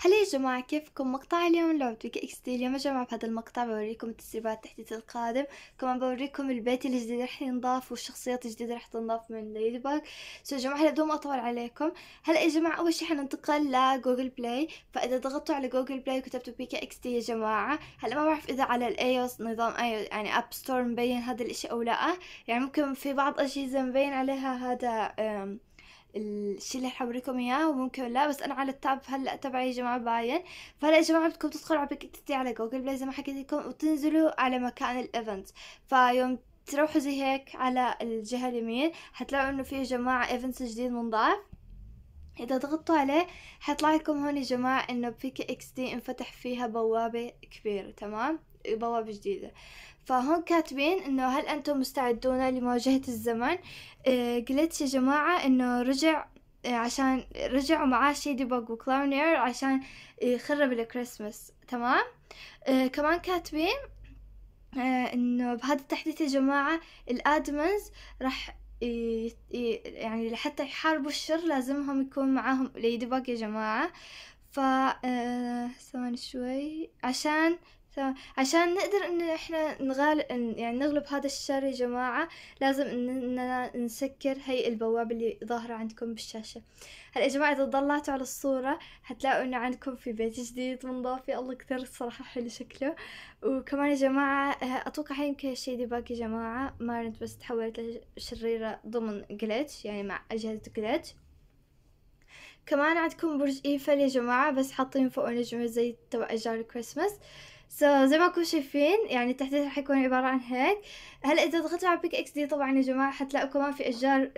هلا يا جماعة كيفكم مقطع اليوم لعبته اكس تي اليوم يا جماعة بهذا المقطع بوريكم التسريبات التحديث القادم كمان بوريكم البيت الجديد رح ينضاف والشخصيات الجديدة رح تنضاف من ليدي باك سو يا جماعة هلا بدون ما أطول عليكم هلا يا جماعة أول شي حننتقل لجوجل بلاي فإذا ضغطتوا على جوجل بلاي وكتبتوا بي اكس تي يا جماعة هلا ما بعرف إذا على الأيوس نظام اي يعني أب ستور مبين هذا الإشي أو لا يعني ممكن في بعض أجهزة مبين عليها هذا الشيء اللي حوريكم اياه وممكن لا بس انا على التاب هلا تبعي يا جماعه باين فهلا يا جماعه بدكم تدخلوا على تي على جوجل بلاي زي ما حكيت لكم وتنزلوا على مكان الايفنت فيوم تروحوا زي هيك على الجهه اليمين حتلاقوا انه في يا جماعه ايفنتس جديد منضاف اذا ضغطتوا عليه حيطلع لكم هون يا جماعه انه بيك اكس دي انفتح فيها بوابه كبيره تمام بوابة جديدة فهون كاتبين انه هل انتم مستعدون لمواجهة الزمن آه، قلت يا جماعة انه رجع آه عشان رجعوا معاه شيدي بوج وكلاونير عشان يخرب الكريسماس تمام آه، كمان كاتبين آه، انه بهذا التحديث يا جماعة الادمنز راح يعني لحتى يحاربوا الشر لازمهم يكون معاهم ليدي بوج يا جماعة ف ثواني شوي عشان عشان نقدر ان احنا نغال يعني نغلب هذا الشر يا جماعة لازم اننا نسكر هي البوابة اللي ظاهرة عندكم بالشاشة هلا يا جماعة اذا ضلعتوا على الصورة حتلاقوا انه عندكم في بيت جديد منضافي الله كثير الصراحة حلو شكله وكمان يا جماعة آه، اتوقع هي يمكن الشيء دي باقي يا جماعة مارنت بس تحولت لشريرة ضمن جلتش يعني مع اجهزة جلتش كمان عندكم برج ايفل يا جماعة بس حاطين فوقه نجمة زي تبع أشجار الكريسماس سو so, زي ما كنتم شايفين يعني التحديث رح يكون عبارة عن هيك هلا إذا ضغطتوا على بيك إكس دي طبعا يا جماعة حتلاقوا كمان في أشجار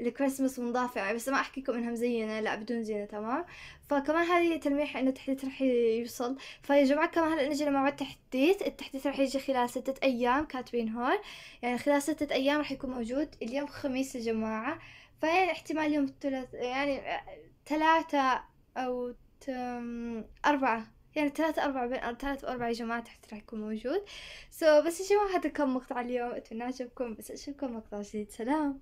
الكريسماس مضافة يعني بس ما أحكيكم إنها مزينة لا بدون زينة تمام فكمان هذه تلميح إنه التحديث رح يوصل فيا جماعة كمان هلا نجي لموعد التحديث التحديث رح يجي خلال ستة أيام كاتبين هون يعني خلال ستة أيام رح يكون موجود اليوم خميس يا جماعة فيعني احتمال يوم الثلاث يعني ثلاثة أو أربعة يعني ثلاثة أربعة بين ثلاثة آه، وأربعة جماعات حتى راح يكون موجود سو so, بس يا جماعة هذا كان مقطع اليوم أتمنى عجبكم بس أشوفكم مقطع جديد سلام